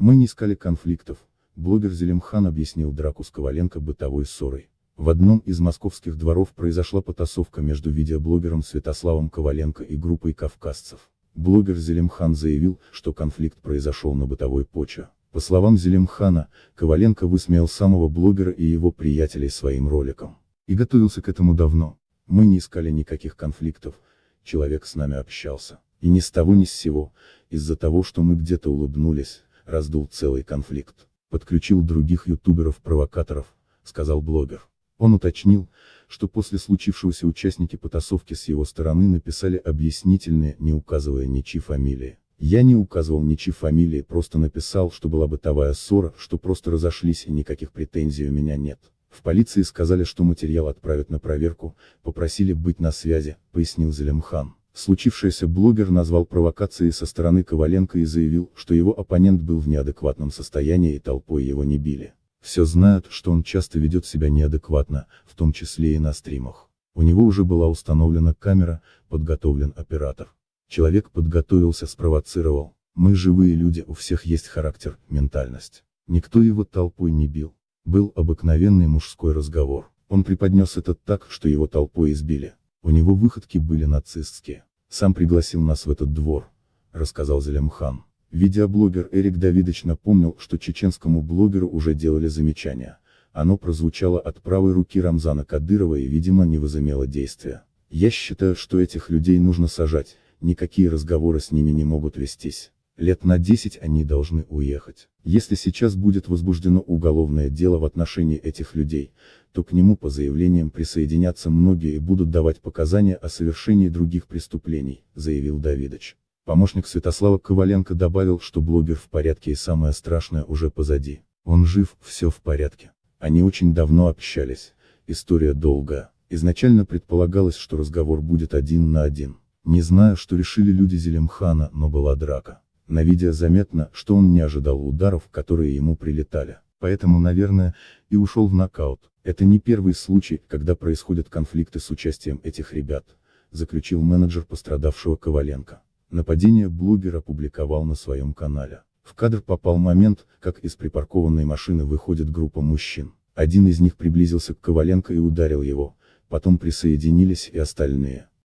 Мы не искали конфликтов, блогер Зелимхан объяснил драку с Коваленко бытовой ссорой. В одном из московских дворов произошла потасовка между видеоблогером Святославом Коваленко и группой кавказцев. Блогер Зелимхан заявил, что конфликт произошел на бытовой почве. По словам Зелимхана, Коваленко высмеял самого блогера и его приятелей своим роликом. И готовился к этому давно. Мы не искали никаких конфликтов, человек с нами общался. И ни с того ни с сего, из-за того, что мы где-то улыбнулись, раздул целый конфликт. Подключил других ютуберов-провокаторов, сказал блогер. Он уточнил, что после случившегося участники потасовки с его стороны написали объяснительное, не указывая ничьи фамилии. Я не указывал ничьи фамилии, просто написал, что была бытовая ссора, что просто разошлись и никаких претензий у меня нет. В полиции сказали, что материал отправят на проверку, попросили быть на связи, пояснил Зелимхан. Случившееся блогер назвал провокацией со стороны Коваленко и заявил, что его оппонент был в неадекватном состоянии и толпой его не били. Все знают, что он часто ведет себя неадекватно, в том числе и на стримах. У него уже была установлена камера, подготовлен оператор. Человек подготовился, спровоцировал. Мы живые люди, у всех есть характер, ментальность. Никто его толпой не бил. Был обыкновенный мужской разговор. Он преподнес это так, что его толпой избили. У него выходки были нацистские. Сам пригласил нас в этот двор, рассказал Зелемхан. Видеоблогер Эрик Давидович напомнил, что чеченскому блогеру уже делали замечания. Оно прозвучало от правой руки Рамзана Кадырова и, видимо, не возымело действия. Я считаю, что этих людей нужно сажать, никакие разговоры с ними не могут вестись лет на 10 они должны уехать. Если сейчас будет возбуждено уголовное дело в отношении этих людей, то к нему по заявлениям присоединятся многие и будут давать показания о совершении других преступлений, заявил Давидович. Помощник Святослава Коваленко добавил, что блогер в порядке и самое страшное уже позади. Он жив, все в порядке. Они очень давно общались. История долгая. Изначально предполагалось, что разговор будет один на один. Не знаю, что решили люди Зелимхана, но была драка. На видео заметно, что он не ожидал ударов, которые ему прилетали. Поэтому, наверное, и ушел в нокаут. Это не первый случай, когда происходят конфликты с участием этих ребят, заключил менеджер пострадавшего Коваленко. Нападение блогер опубликовал на своем канале. В кадр попал момент, как из припаркованной машины выходит группа мужчин. Один из них приблизился к Коваленко и ударил его, потом присоединились и остальные.